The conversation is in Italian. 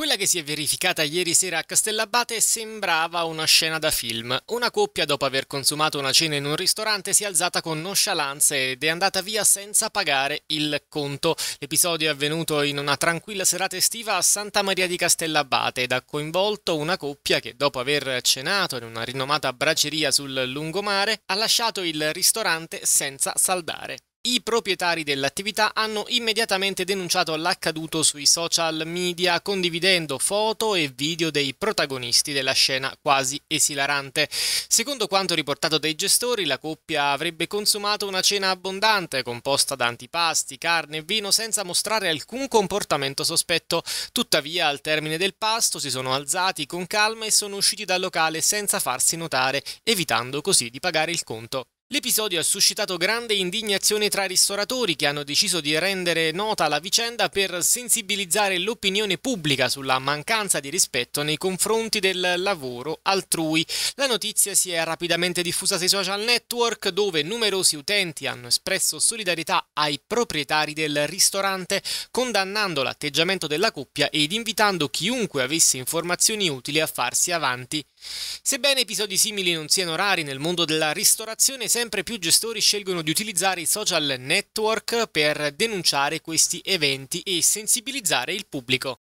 Quella che si è verificata ieri sera a Castellabate sembrava una scena da film. Una coppia, dopo aver consumato una cena in un ristorante, si è alzata con nonchalance ed è andata via senza pagare il conto. L'episodio è avvenuto in una tranquilla serata estiva a Santa Maria di Castellabate ed ha coinvolto una coppia che, dopo aver cenato in una rinomata braceria sul lungomare, ha lasciato il ristorante senza saldare. I proprietari dell'attività hanno immediatamente denunciato l'accaduto sui social media condividendo foto e video dei protagonisti della scena quasi esilarante. Secondo quanto riportato dai gestori, la coppia avrebbe consumato una cena abbondante composta da antipasti, carne e vino senza mostrare alcun comportamento sospetto. Tuttavia, al termine del pasto si sono alzati con calma e sono usciti dal locale senza farsi notare, evitando così di pagare il conto. L'episodio ha suscitato grande indignazione tra i ristoratori che hanno deciso di rendere nota la vicenda per sensibilizzare l'opinione pubblica sulla mancanza di rispetto nei confronti del lavoro altrui. La notizia si è rapidamente diffusa sui social network dove numerosi utenti hanno espresso solidarietà ai proprietari del ristorante, condannando l'atteggiamento della coppia ed invitando chiunque avesse informazioni utili a farsi avanti. Sebbene episodi simili non siano rari nel mondo della ristorazione, sempre più gestori scelgono di utilizzare i social network per denunciare questi eventi e sensibilizzare il pubblico.